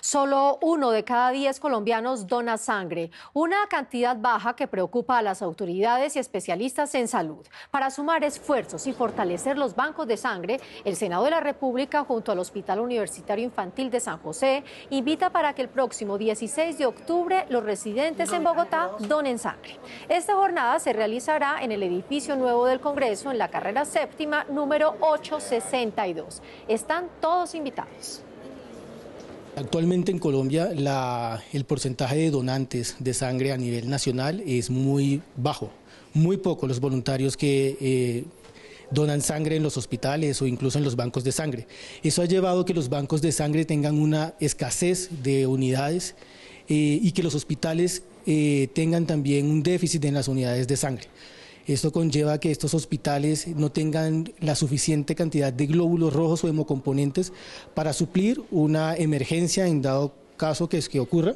Solo uno de cada diez colombianos dona sangre, una cantidad baja que preocupa a las autoridades y especialistas en salud. Para sumar esfuerzos y fortalecer los bancos de sangre, el Senado de la República, junto al Hospital Universitario Infantil de San José, invita para que el próximo 16 de octubre los residentes en Bogotá donen sangre. Esta jornada se realizará en el edificio nuevo del Congreso, en la carrera séptima, número 862. Están todos invitados. Actualmente en Colombia el porcentaje de donantes de sangre a nivel nacional es muy bajo, muy poco los voluntarios que eh, donan sangre en los hospitales o incluso en los bancos de sangre. Eso ha llevado a que los bancos de sangre tengan una escasez de unidades eh, y que los hospitales eh, tengan también un déficit en las unidades de sangre. Esto conlleva que estos hospitales no tengan la suficiente cantidad de glóbulos rojos o hemocomponentes para suplir una emergencia en dado caso que, es que ocurra.